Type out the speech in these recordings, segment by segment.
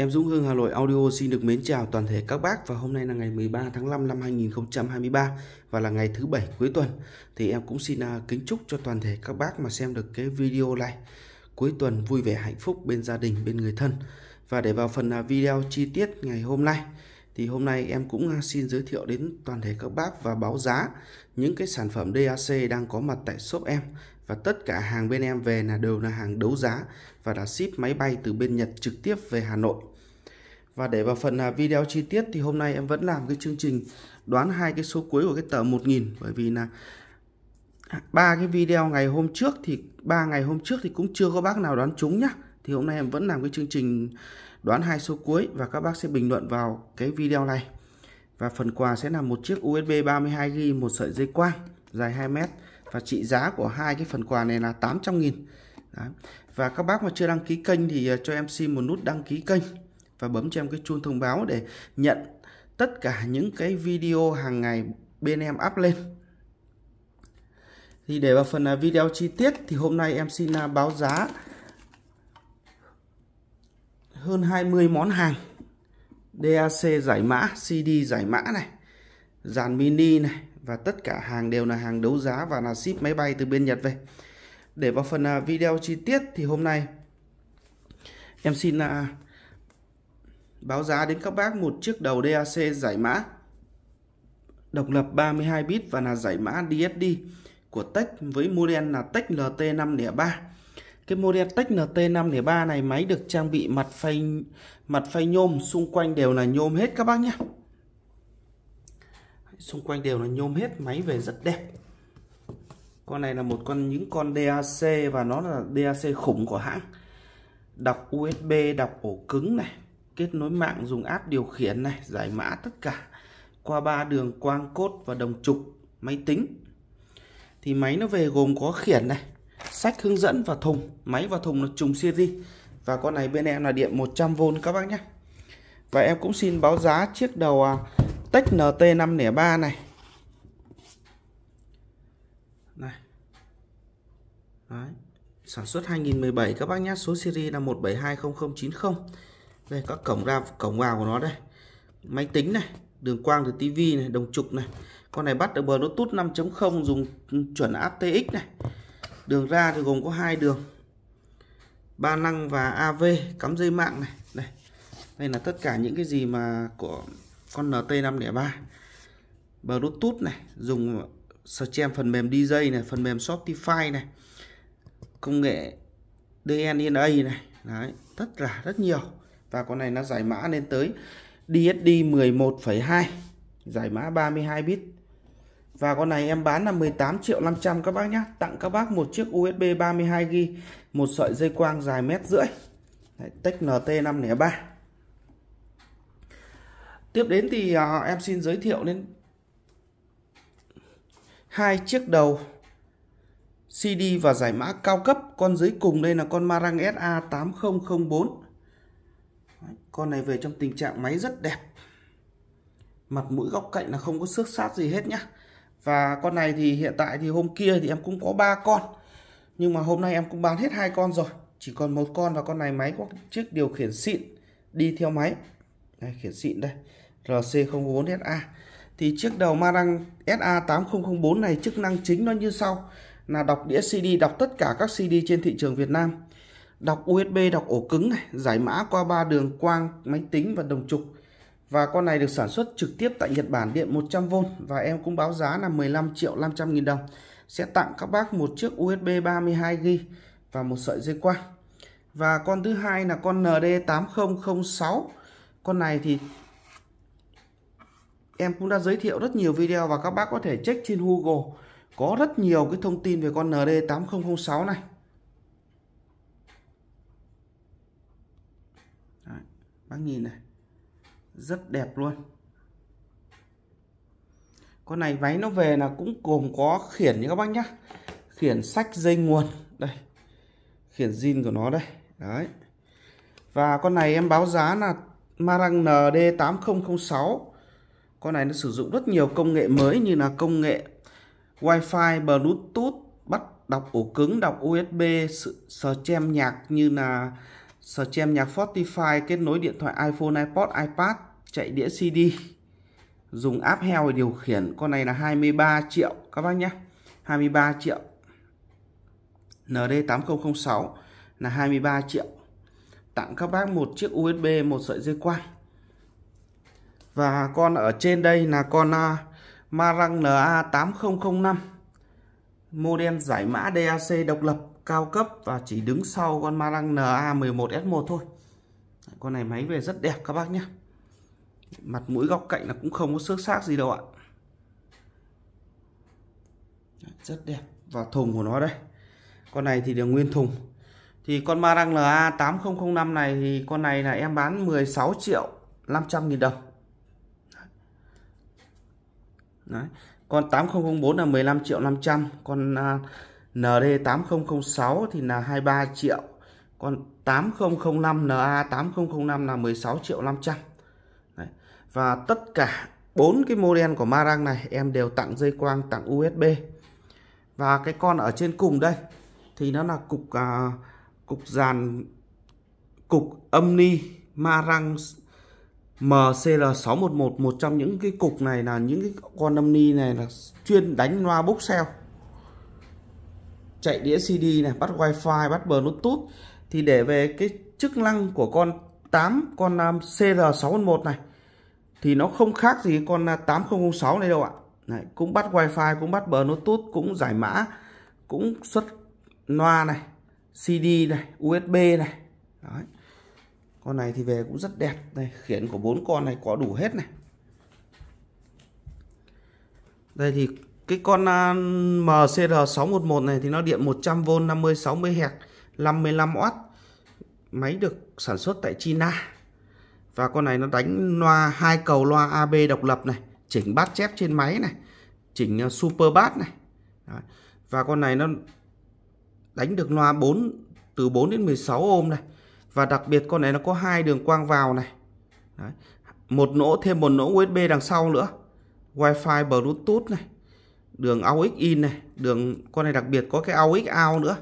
Em Dũng Hương Hà Nội Audio xin được mến chào toàn thể các bác và hôm nay là ngày 13 tháng 5 năm 2023 và là ngày thứ bảy cuối tuần thì em cũng xin à, kính chúc cho toàn thể các bác mà xem được cái video này cuối tuần vui vẻ hạnh phúc bên gia đình bên người thân và để vào phần à, video chi tiết ngày hôm nay thì hôm nay em cũng à, xin giới thiệu đến toàn thể các bác và báo giá những cái sản phẩm DAC đang có mặt tại shop em và tất cả hàng bên em về là đều là hàng đấu giá và đã ship máy bay từ bên Nhật trực tiếp về Hà Nội. Và để vào phần à, video chi tiết thì hôm nay em vẫn làm cái chương trình đoán hai cái số cuối của cái tờ 1000 bởi vì là à, ba cái video ngày hôm trước thì ba ngày hôm trước thì cũng chưa có bác nào đoán trúng nhá. Thì hôm nay em vẫn làm cái chương trình đoán hai số cuối và các bác sẽ bình luận vào cái video này. Và phần quà sẽ là một chiếc USB 32GB, một sợi dây quang dài 2 mét và trị giá của hai cái phần quà này là 800 nghìn Đấy. và các bác mà chưa đăng ký kênh thì ờ, cho em xin một nút đăng ký kênh và bấm cho em cái chuông thông báo để nhận tất cả những cái video hàng ngày bên em up lên thì để vào phần ờ, video chi tiết thì hôm nay em xin ờ, báo giá hơn 20 món hàng DAC giải mã, CD giải mã này, dàn mini này, và tất cả hàng đều là hàng đấu giá và là ship máy bay từ bên Nhật về. Để vào phần à, video chi tiết thì hôm nay em xin à, báo giá đến các bác một chiếc đầu DAC giải mã độc lập 32 bit và là giải mã DSD của Tech với model là Tech LT503. Cái model Tech LT503 này máy được trang bị mặt phay mặt phay nhôm xung quanh đều là nhôm hết các bác nhé xung quanh đều là nhôm hết máy về rất đẹp con này là một con những con DAC và nó là DAC khủng của hãng đọc USB đọc ổ cứng này kết nối mạng dùng app điều khiển này giải mã tất cả qua ba đường quang cốt và đồng trục máy tính thì máy nó về gồm có khiển này sách hướng dẫn và thùng máy và thùng là trùng series và con này bên em là điện 100V các bác nhé và em cũng xin báo giá chiếc đầu à, tech NT503 này này Đấy. sản xuất 2017 các bác nhé số series là 1720090 đây các cổng ra cổng vào của nó đây máy tính này đường quang từ tivi này đồng trục này con này bắt được bluetooth 5.0 dùng chuẩn ATX này đường ra thì gồm có hai đường ba năng và av cắm dây mạng này đây đây là tất cả những cái gì mà của con NT503 Bluetooth này dùng stream phần mềm DJ này phần mềm Shopify này công nghệ DNA này đấy tất cả rất nhiều và con này nó giải mã lên tới DSD 11,2 giải mã 32 bit và con này em bán là 18 triệu 500 các bác nhé tặng các bác một chiếc USB 32 g một sợi dây quang dài mét rưỡi Đấy, Tech NT503 tiếp đến thì à, em xin giới thiệu đến hai chiếc đầu CD và giải mã cao cấp con dưới cùng đây là con Marang SA 8004 con này về trong tình trạng máy rất đẹp mặt mũi góc cạnh là không có xước sát gì hết nhá và con này thì hiện tại thì hôm kia thì em cũng có ba con nhưng mà hôm nay em cũng bán hết hai con rồi chỉ còn một con và con này máy có chiếc điều khiển xịn đi theo máy đây, khiển xịn đây RC004SA thì chiếc đầu ma đăng SA8004 này chức năng chính nó như sau là đọc đĩa CD đọc tất cả các CD trên thị trường Việt Nam đọc USB đọc ổ cứng này giải mã qua ba đường quang máy tính và đồng trục và con này được sản xuất trực tiếp tại Nhật Bản điện 100V và em cũng báo giá là 15 triệu 500 nghìn đồng sẽ tặng các bác một chiếc USB 32GB và một sợi dây quang và con thứ hai là con ND8006 con này thì em cũng đã giới thiệu rất nhiều video và các bác có thể check trên Google có rất nhiều cái thông tin về con ND8006 này Đấy, bác nhìn này rất đẹp luôn con này váy nó về là cũng gồm có khiển như các bác nhá khiển sách dây nguồn đây khiển zin của nó đây đấy và con này em báo giá là Marang ND8006 con này nó sử dụng rất nhiều công nghệ mới như là công nghệ Wi-Fi, Bluetooth, bắt đọc ổ cứng, đọc USB, stream nhạc như là stream nhạc Spotify, kết nối điện thoại iPhone, iPod, iPad, chạy đĩa CD. Dùng app heo để điều khiển, con này là 23 triệu các bác nhé. 23 triệu. ND8006 là 23 triệu. Tặng các bác một chiếc USB, một sợi dây quay và con ở trên đây là con à, Marang LA8005 model giải mã DAC độc lập cao cấp và chỉ đứng sau con Marang NA11S1 thôi con này máy về rất đẹp các bác nhé mặt mũi góc cạnh là cũng không có xước xác gì đâu ạ rất đẹp và thùng của nó đây con này thì được nguyên thùng thì con Marang LA8005 này thì con này là em bán 16 triệu 500 nghìn đồng Đấy. Con 8004 là 15 triệu 500 Con uh, à, ND8006 thì là 23 triệu Con 8005 NA8005 là 16 triệu 500 Đấy. Và tất cả bốn cái model của Marang này em đều tặng dây quang tặng USB và cái con ở trên cùng đây thì nó là cục à, cục dàn cục âm ni Marang MCL611 một trong những cái cục này là những cái con âm ni này là chuyên đánh loa bốc xeo, chạy đĩa CD này bắt wifi bắt bluetooth thì để về cái chức năng của con 8 con um, CR611 này thì nó không khác gì con 8006 um, này đâu ạ Đấy, cũng bắt wifi cũng bắt bluetooth cũng giải mã cũng xuất loa này CD này USB này Đấy con này thì về cũng rất đẹp đây khiển của bốn con này có đủ hết này đây thì cái con à, MCR611 này thì nó điện 100V 50 60 Hz 55W máy được sản xuất tại China và con này nó đánh loa hai cầu loa AB độc lập này chỉnh bát chép trên máy này chỉnh à, super bass này Đấy. và con này nó đánh được loa 4 từ 4 đến 16 ohm này và đặc biệt con này nó có hai đường quang vào này Đấy. một nỗ thêm một nỗ USB đằng sau nữa Wi-Fi Bluetooth này đường AUX in này đường con này đặc biệt có cái AUX out nữa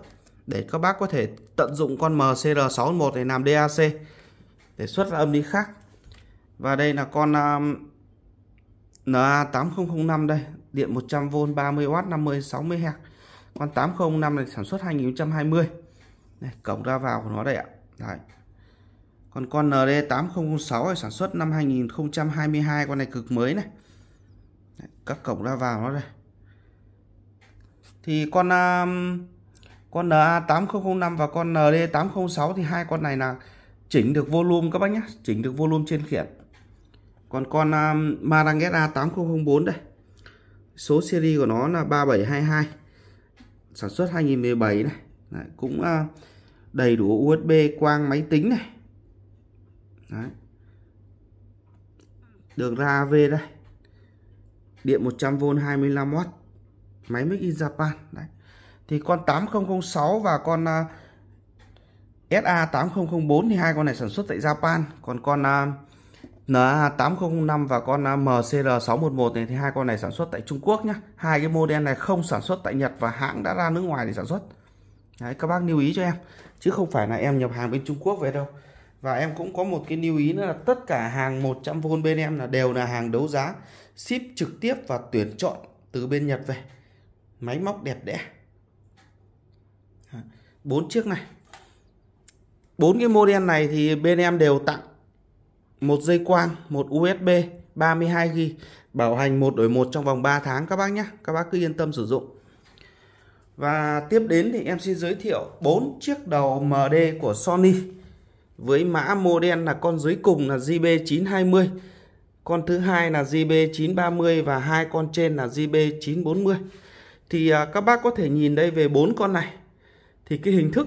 để các bác có thể tận dụng con MCR611 này làm DAC để xuất ra âm đi khác và đây là con um, NA8005 đây điện 100V 30W 50 60 Hz con 805 này sản xuất 2020 này, cổng ra vào của nó đây ạ Đấy. Còn con ND8006 này, sản xuất năm 2022 con này cực mới này. Đấy, các cổng ra vào nó đây. Thì con um, con NA8005 và con ND806 thì hai con này là chỉnh được volume các bác nhé, chỉnh được volume trên khiển. Còn con um, Marang SA8004 đây. Số series của nó là 3722. Sản xuất 2017 này. Đấy, cũng uh, đầy đủ USB quang máy tính này Đấy. đường ra AV đây điện 100V 25W máy mix in Japan Đấy. thì con 8006 và con uh, à, SA8004 thì hai con này sản xuất tại Japan còn con uh, à, N8005 và con uh, à, MCR611 này thì hai con này sản xuất tại Trung Quốc nhá hai cái model này không sản xuất tại Nhật và hãng đã ra nước ngoài để sản xuất Đấy, các bác lưu ý cho em chứ không phải là em nhập hàng bên Trung Quốc về đâu và em cũng có một cái lưu ý nữa là tất cả hàng 100V bên em là đều là hàng đấu giá ship trực tiếp và tuyển chọn từ bên Nhật về máy móc đẹp đẽ bốn chiếc này bốn cái model này thì bên em đều tặng một dây quang một USB 32 g bảo hành một đổi một trong vòng 3 tháng các bác nhé các bác cứ yên tâm sử dụng và tiếp đến thì em xin giới thiệu 4 chiếc đầu MD của Sony với mã model là con dưới cùng là JB920, con thứ hai là JB930 và hai con trên là JB940. Thì à, các bác có thể nhìn đây về bốn con này thì cái hình thức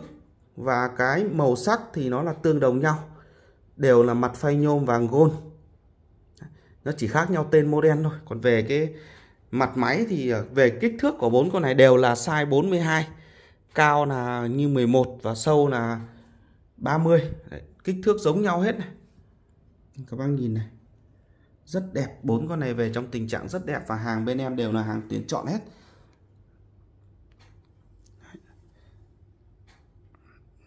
và cái màu sắc thì nó là tương đồng nhau, đều là mặt phay nhôm vàng gold. Nó chỉ khác nhau tên model thôi, còn về cái Mặt máy thì ờ, về kích thước của bốn con này đều là size 42. Cao là như 11 và sâu là 30. Đấy, kích thước giống nhau hết này. Các bác nhìn này. Rất đẹp, bốn con này về trong tình trạng rất đẹp và hàng bên em đều là hàng tuyển chọn hết.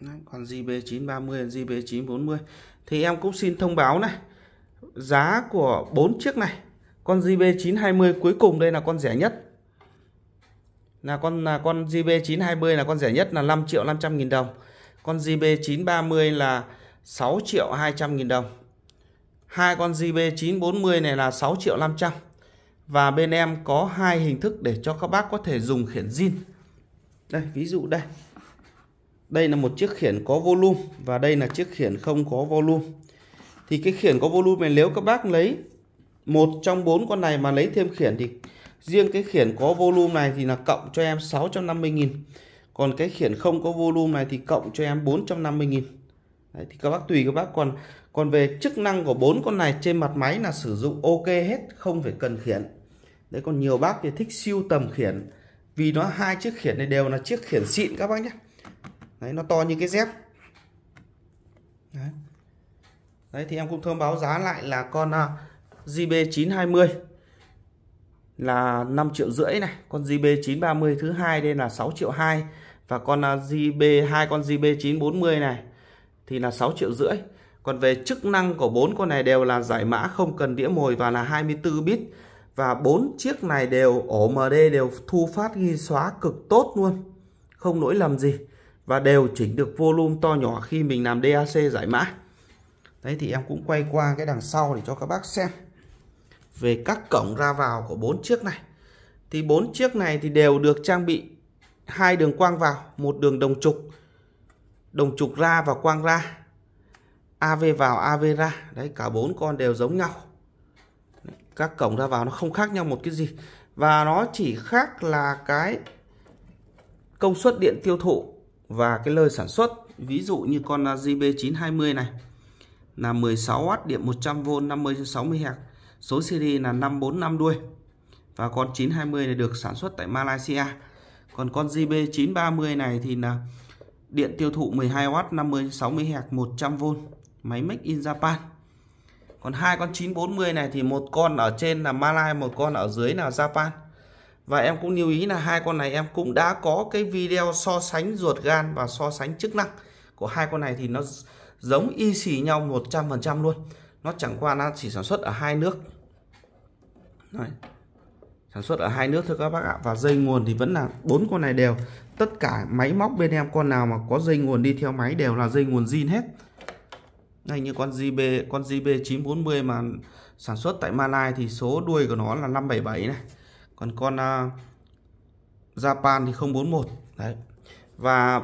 Đấy, còn JB930 JB940 thì em cũng xin thông báo này giá của bốn chiếc này con JB920 cuối cùng đây là con rẻ nhất là con là con JB920 là con rẻ nhất là 5 triệu 500 nghìn đồng con JB930 là 6 triệu 200 nghìn đồng hai con JB940 này là 6 triệu 500 và bên em có hai hình thức để cho các bác có thể dùng khiển zin đây ví dụ đây đây là một chiếc khiển có volume và đây là chiếc khiển không có volume thì cái khiển có volume này nếu các bác lấy một trong bốn con này mà lấy thêm khiển thì riêng cái khiển có volume này thì là cộng cho em 650.000 còn cái khiển không có volume này thì cộng cho em 450.000 Đấy, thì các bác tùy các bác còn còn về chức năng của bốn con này trên mặt máy là sử dụng ok hết không phải cần khiển đấy còn nhiều bác thì thích siêu tầm khiển vì nó hai chiếc khiển này đều là chiếc khiển xịn các bác nhé đấy nó to như cái dép đấy, đấy thì em cũng thông báo giá lại là con à, JB920 là 5 triệu rưỡi này con JB930 thứ hai đây là 6 triệu 2 và con JB à, hai con JB940 này thì là 6 triệu rưỡi còn về chức năng của bốn con này đều là giải mã không cần đĩa mồi và là 24 bit và bốn chiếc này đều ổ MD đều thu phát ghi xóa cực tốt luôn không lỗi lầm gì và đều chỉnh được volume to nhỏ khi mình làm DAC giải mã đấy thì em cũng quay qua cái đằng sau để cho các bác xem về các cổng ra vào của bốn chiếc này thì bốn chiếc này thì đều được trang bị hai đường quang vào một đường đồng trục đồng trục ra và quang ra AV vào AV ra đấy cả bốn con đều giống nhau các cổng ra vào nó không khác nhau một cái gì và nó chỉ khác là cái công suất điện tiêu thụ và cái lời sản xuất ví dụ như con JB920 này là 16W điện 100V 50 60 Hz Số seri là 545 đuôi. Và con 920 này được sản xuất tại Malaysia. Còn con JB930 này thì là điện tiêu thụ 12W 50 60 Hz 100V, máy make in Japan. Còn hai con 940 này thì một con ở trên là malaysia một con ở dưới là Japan. Và em cũng lưu ý là hai con này em cũng đã có cái video so sánh ruột gan và so sánh chức năng của hai con này thì nó giống y xì nhau 100% luôn. Nó chẳng qua nó chỉ sản xuất ở hai nước Đấy. sản xuất ở hai nước thôi các bác ạ và dây nguồn thì vẫn là bốn con này đều tất cả máy móc bên em con nào mà có dây nguồn đi theo máy đều là dây nguồn zin hết ngay như con JB con JB 940 mà sản xuất tại Malai thì số đuôi của nó là 577 này còn con uh, Japan thì 041 đấy và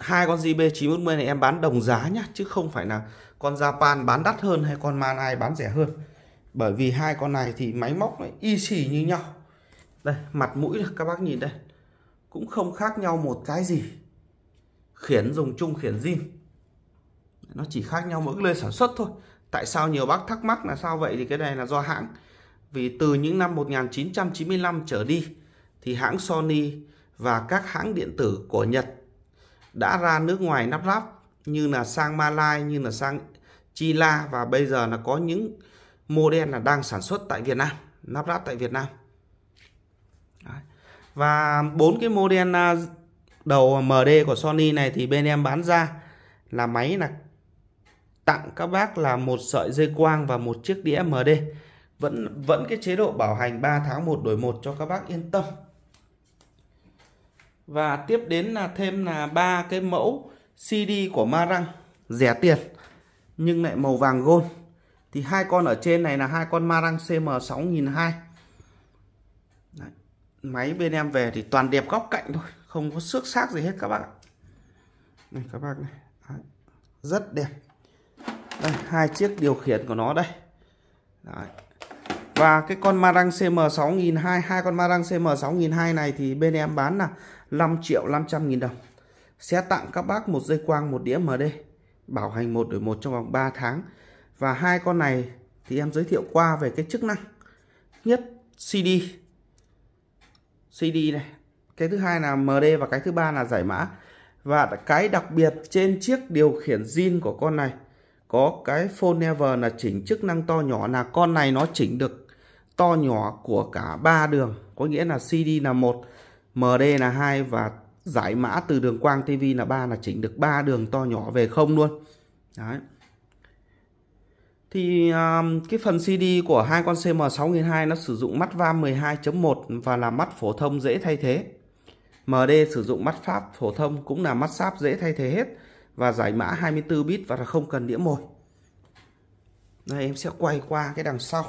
hai con JB 940 này em bán đồng giá nhá chứ không phải là con Japan bán đắt hơn hay con Malai bán rẻ hơn bởi vì hai con này thì máy móc nó y xì như nhau đây mặt mũi các bác nhìn đây cũng không khác nhau một cái gì khiển dùng chung khiển zin nó chỉ khác nhau mỗi nơi sản xuất thôi tại sao nhiều bác thắc mắc là sao vậy thì cái này là do hãng vì từ những năm 1995 trở đi thì hãng Sony và các hãng điện tử của Nhật đã ra nước ngoài lắp ráp như là sang Malai như là sang Chila và bây giờ là có những model là đang sản xuất tại Việt Nam lắp ráp tại Việt Nam và bốn cái model à, đầu MD của Sony này thì bên em bán ra là máy là tặng các bác là một sợi dây quang và một chiếc đĩa MD vẫn vẫn cái chế độ bảo hành 3 tháng 1 đổi 1 cho các bác yên tâm và tiếp đến là thêm là ba cái mẫu CD của Marang rẻ tiền nhưng lại màu vàng gold thì hai con ở trên này là hai con Marang CM6002 Đấy. máy bên em về thì toàn đẹp góc cạnh thôi không có xước xác gì hết các bạn này các bác này Đấy. rất đẹp đây, hai chiếc điều khiển của nó đây Đấy. và cái con Marang CM6002 hai con Marang CM6002 này thì bên em bán là 5 triệu 500 nghìn đồng sẽ tặng các bác một dây quang một đĩa MD bảo hành một đổi một trong vòng 3 tháng và hai con này thì em giới thiệu qua về cái chức năng nhất CD CD này cái thứ hai là MD và cái thứ ba là giải mã và cái đặc biệt trên chiếc điều khiển zin của con này có cái phone never là chỉnh chức năng to nhỏ là con này nó chỉnh được to nhỏ của cả ba đường có nghĩa là CD là một MD là hai và giải mã từ đường quang TV là ba là chỉnh được ba đường to nhỏ về không luôn đấy thì um, cái phần CD của hai con CM6002 nó sử dụng mắt VAM 12.1 và là mắt phổ thông dễ thay thế. MD sử dụng mắt pháp phổ thông cũng là mắt sáp dễ thay thế hết và giải mã 24 bit và là không cần đĩa mồi. Đây em sẽ quay qua cái đằng sau.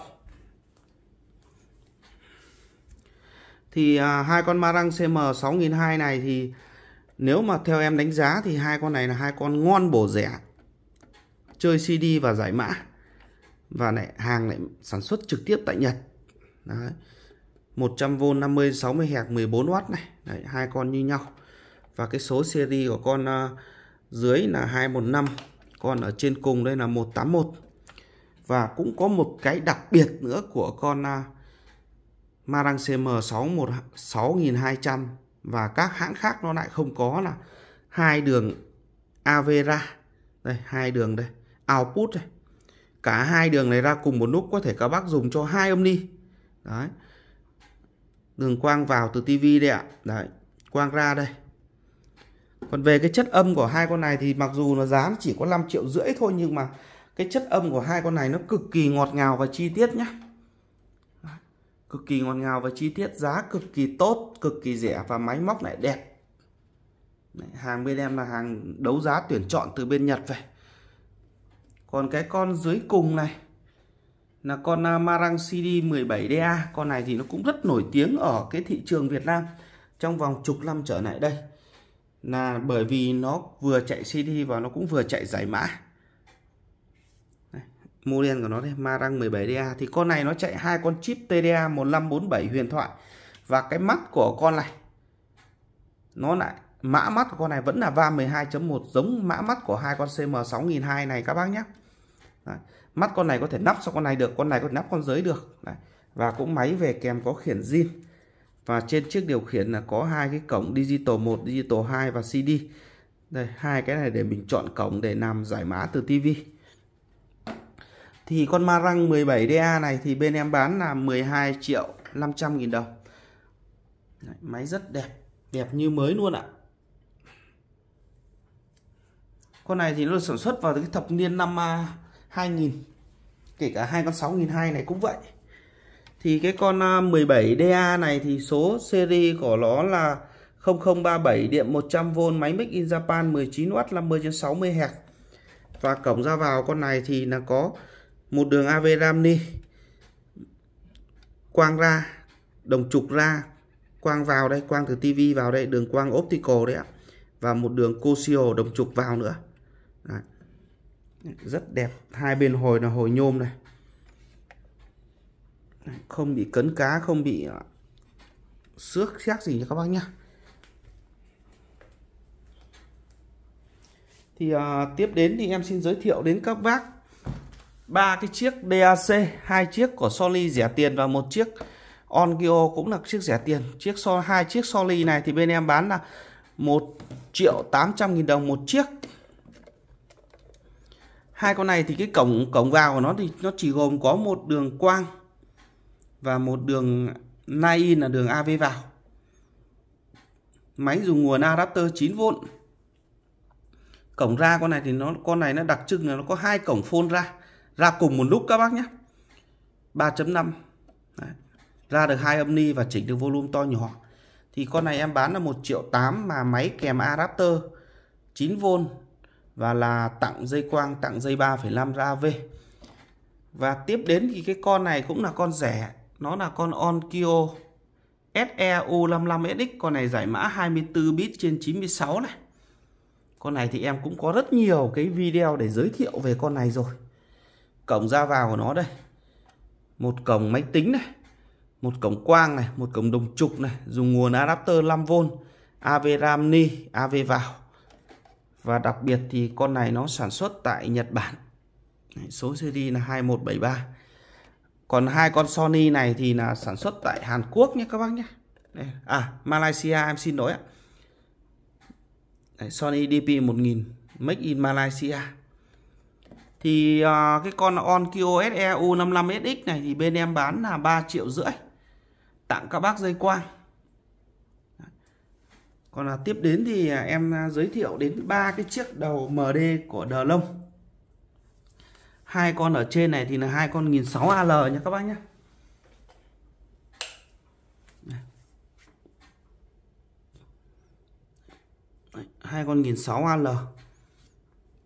Thì à, hai con Marang CM6002 này thì nếu mà theo em đánh giá thì hai con này là hai con ngon bổ rẻ. Chơi CD và giải mã và lại hàng lại sản xuất trực tiếp tại Nhật đấy 100V 50 60 Hz 14W này đấy, hai con như nhau và cái số seri của con uh, dưới là 215 còn ở trên cùng đây là 181 và cũng có một cái đặc biệt nữa của con uh, Marang CM61 6200 và các hãng khác nó lại không có là hai đường Avera đây hai đường đây output đây cả hai đường này ra cùng một nút có thể các bác dùng cho hai âm ni đấy đường quang vào từ tivi đây ạ đấy quang ra đây còn về cái chất âm của hai con này thì mặc dù nó giá chỉ có 5 triệu rưỡi thôi nhưng mà cái chất âm của hai con này nó cực kỳ ngọt ngào và chi tiết nhé cực kỳ ngọt ngào và chi tiết giá cực kỳ tốt cực kỳ rẻ và máy móc lại đẹp hàng bên em là hàng đấu giá tuyển chọn từ bên Nhật về còn cái con dưới cùng này là con à, Marang CD 17DA con này thì nó cũng rất nổi tiếng ở cái thị trường Việt Nam trong vòng chục năm trở lại đây là bởi vì nó vừa chạy CD và nó cũng vừa chạy giải mã model của nó đây Marang 17DA thì con này nó chạy hai con chip TDA 1547 huyền thoại và cái mắt của con này nó lại mã mắt của con này vẫn là va 12.1 giống mã mắt của hai con CM 6002 này các bác nhé Đấy. mắt con này có thể nắp cho con này được con này có thể nắp con dưới được Đấy. và cũng máy về kèm có khiển zin và trên chiếc điều khiển là có hai cái cổng digital 1, digital 2 và CD đây hai cái này để mình chọn cổng để làm giải mã từ tv. thì con Marang 17DA này thì bên em bán là 12 triệu 500 nghìn đồng Đấy, máy rất đẹp đẹp như mới luôn ạ con này thì nó sản xuất vào cái thập niên năm à, 2.000 kể cả hai con 6.200 này cũng vậy thì cái con 17DA à, này thì số seri của nó là 0037 điện 100V máy mic in Japan 19W 50 trên 60 Hz. Và cổng ra vào con này thì là có một đường AV RAM quang ra, đồng trục ra, quang vào đây, quang từ TV vào đây, đường quang optical đấy ạ. Và một đường Cosio đồng trục vào nữa rất đẹp hai bên hồi là hồi nhôm này không bị cấn cá không bị à, xước xét gì nha các bác nhá thì à, tiếp đến thì em xin giới thiệu đến các bác ba cái chiếc DAC hai chiếc của Sony rẻ tiền và một chiếc Onkyo cũng là chiếc rẻ tiền chiếc so hai chiếc Sony này thì bên em bán là 1 triệu 800 nghìn đồng một chiếc hai con này thì cái cổng cổng vào của nó thì nó chỉ gồm có một đường quang và một đường nai là đường AV vào máy dùng nguồn adapter 9V cổng ra con này thì nó con này nó đặc trưng là nó có hai cổng phôn ra ra cùng một lúc các bác nhé 3.5 ra được hai âm ni và chỉnh được volume to nhỏ thì con này em bán là 1 triệu 8 mà máy kèm adapter 9V và là tặng dây quang tặng dây 3,5 ra AV và tiếp đến thì cái con này cũng là con rẻ nó là con Onkyo SEU55SX con này giải mã 24 bit trên 96 này con này thì em cũng có rất nhiều cái video để giới thiệu về con này rồi cổng ra vào của nó đây một cổng máy tính này một cổng quang này một cổng đồng trục này dùng nguồn adapter 5V AV RAM ni AV vào và đặc biệt thì con này nó sản xuất tại Nhật Bản số series là 2173 còn hai con Sony này thì là sản xuất tại Hàn Quốc nhé các bác nhé à Malaysia em xin lỗi ạ Đấy, Sony DP1000 Make in Malaysia thì uh, cái con Onkyo SE U55SX này thì bên em bán là 3 triệu rưỡi tặng các bác dây quang còn là tiếp đến thì à, em à, giới thiệu đến ba cái chiếc đầu MD của Đờ Lông hai con ở trên này thì là hai con 1006 AL nha các bác nhé hai con 1006 AL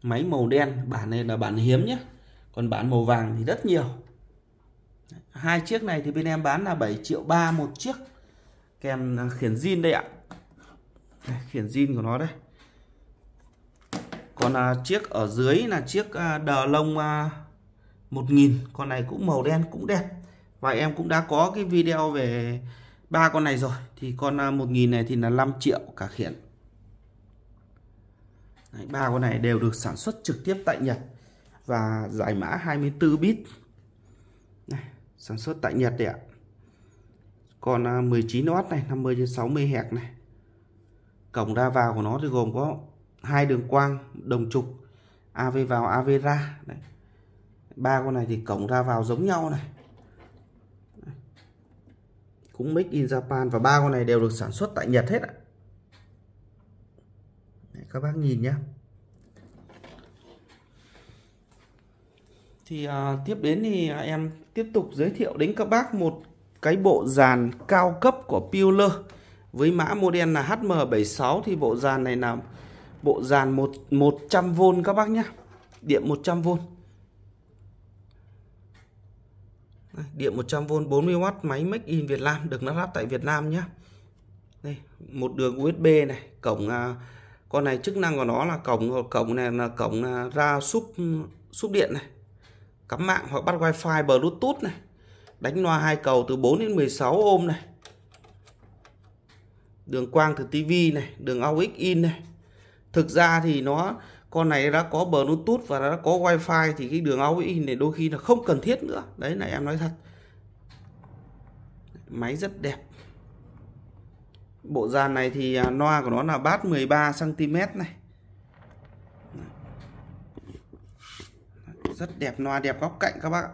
máy màu đen bản này là bản hiếm nhé còn bản màu vàng thì rất nhiều hai chiếc này thì bên em bán là 7 triệu ba một chiếc kèm à, khiển zin đây ạ đây, khiển zin của nó đây còn à, chiếc ở dưới là chiếc à, đờ lông à, 1000 con này cũng màu đen cũng đẹp và em cũng đã có cái video về ba con này rồi thì con à, 1000 này thì là 5 triệu cả khiển ba con này đều được sản xuất trực tiếp tại Nhật và giải mã 24 bit này, sản xuất tại Nhật đấy ạ còn 19W à, này 50 trên 60 Hz này cổng ra vào của nó thì gồm có hai đường quang đồng trục AV vào AV ra ba con này thì cổng ra vào giống nhau này cũng make in Japan và ba con này đều được sản xuất tại Nhật hết ạ các bác nhìn nhé thì à, tiếp đến thì à, em tiếp tục giới thiệu đến các bác một cái bộ dàn cao cấp của Peeler với mã model là HM76 thì bộ dàn này là bộ dàn 1 100V các bác nhá điện 100V điện 100V 40W máy make in Việt Nam được lắp ráp tại Việt Nam nhá đây một đường USB này cổng à, con này chức năng của nó là cổng cổng này là cổng à, ra súp súp điện này cắm mạng hoặc bắt wifi bluetooth này đánh loa hai cầu từ 4 đến 16 ôm này đường quang từ tivi này đường aux in này thực ra thì nó con này đã có bluetooth và đã có wifi thì cái đường aux in này đôi khi là không cần thiết nữa đấy này em nói thật máy rất đẹp bộ dàn này thì à, loa của nó là bát 13 cm này rất đẹp loa đẹp góc cạnh các bác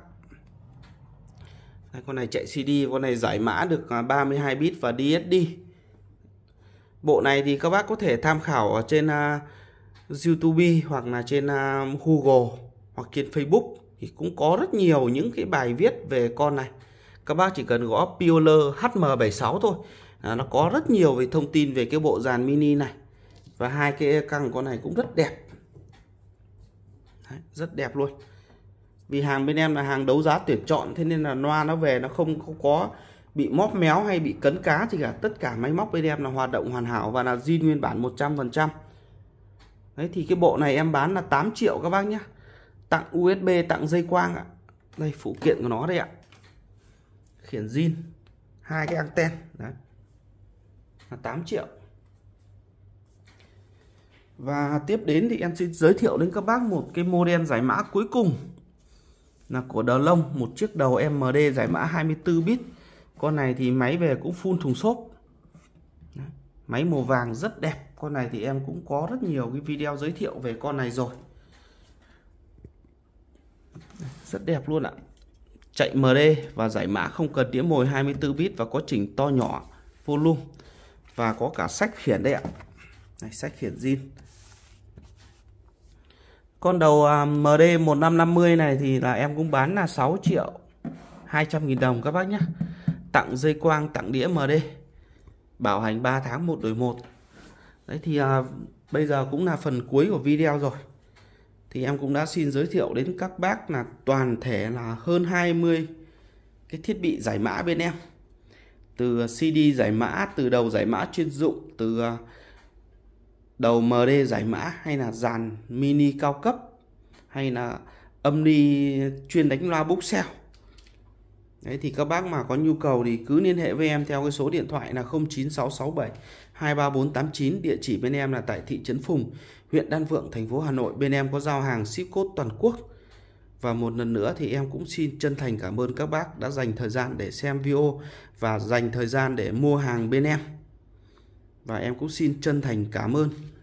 Đây, con này chạy CD con này giải mã được 32 à, bit và DSD Bộ này thì các bác có thể tham khảo ở trên uh, YouTube hoặc là trên uh, Google hoặc trên Facebook thì cũng có rất nhiều những cái bài viết về con này. Các bác chỉ cần gõ Pioler HM76 thôi. À, nó có rất nhiều về thông tin về cái bộ dàn mini này. Và hai cái căng con này cũng rất đẹp. Đấy, rất đẹp luôn vì hàng bên em là hàng đấu giá tuyển chọn thế nên là loa nó về nó không có bị móp méo hay bị cấn cá thì cả tất cả máy móc bên em là hoạt động hoàn hảo và là zin nguyên bản 100% đấy thì cái bộ này em bán là 8 triệu các bác nhé tặng USB tặng dây quang ạ đây phụ kiện của nó đây ạ khiển zin hai cái anten đấy là 8 triệu và tiếp đến thì em xin giới thiệu đến các bác một cái model giải mã cuối cùng là của Đờ Lông, một chiếc đầu MD giải mã 24 bit con này thì máy về cũng phun thùng xốp máy màu vàng rất đẹp con này thì em cũng có rất nhiều cái video giới thiệu về con này rồi rất đẹp luôn ạ chạy MD và giải mã không cần đĩa mồi 24 bit và có chỉnh to nhỏ volume và có cả sách khiển đây ạ này, sách khiển zin con đầu à, MD 1550 này thì là em cũng bán là 6 triệu 200 nghìn đồng các bác nhé tặng dây quang tặng đĩa MD bảo hành 3 tháng một đổi một đấy thì à, bây giờ cũng là phần cuối của video rồi thì em cũng đã xin giới thiệu đến các bác là toàn thể là hơn 20 cái thiết bị giải mã bên em từ CD giải mã từ đầu giải mã chuyên dụng từ à, đầu MD giải mã hay là dàn mini cao cấp hay là âm ni chuyên đánh loa búc xeo Đấy thì các bác mà có nhu cầu thì cứ liên hệ với em theo cái số điện thoại là 09667 23489, địa chỉ bên em là tại thị trấn Phùng, huyện Đan Phượng, thành phố Hà Nội. Bên em có giao hàng ship code toàn quốc. Và một lần nữa thì em cũng xin chân thành cảm ơn các bác đã dành thời gian để xem video và dành thời gian để mua hàng bên em. Và em cũng xin chân thành cảm ơn.